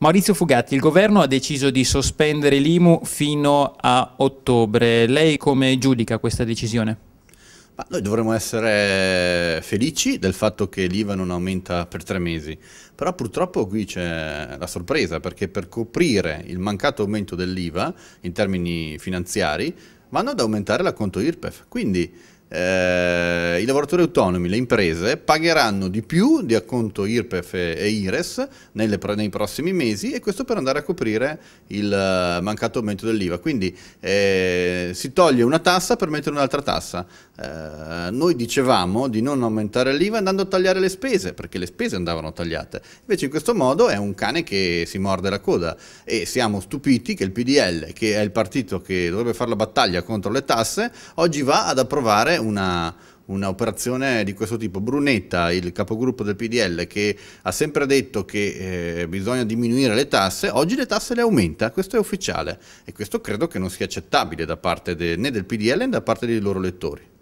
Maurizio Fugatti, il governo ha deciso di sospendere l'IMU fino a ottobre. Lei come giudica questa decisione? Ma noi dovremmo essere felici del fatto che l'IVA non aumenta per tre mesi, però purtroppo qui c'è la sorpresa perché per coprire il mancato aumento dell'IVA in termini finanziari vanno ad aumentare la conto IRPEF. Quindi eh, i lavoratori autonomi, le imprese pagheranno di più di acconto IRPEF e IRES nelle, nei prossimi mesi e questo per andare a coprire il eh, mancato aumento dell'IVA. Quindi eh, si toglie una tassa per mettere un'altra tassa. Eh, noi dicevamo di non aumentare l'IVA andando a tagliare le spese, perché le spese andavano tagliate. Invece in questo modo è un cane che si morde la coda e siamo stupiti che il PDL, che è il partito che dovrebbe fare la battaglia contro le tasse, oggi va ad approvare una, un'operazione di questo tipo. Brunetta, il capogruppo del PDL, che ha sempre detto che eh, bisogna diminuire le tasse, oggi le tasse le aumenta, questo è ufficiale e questo credo che non sia accettabile da parte de, né del PDL né da parte dei loro elettori.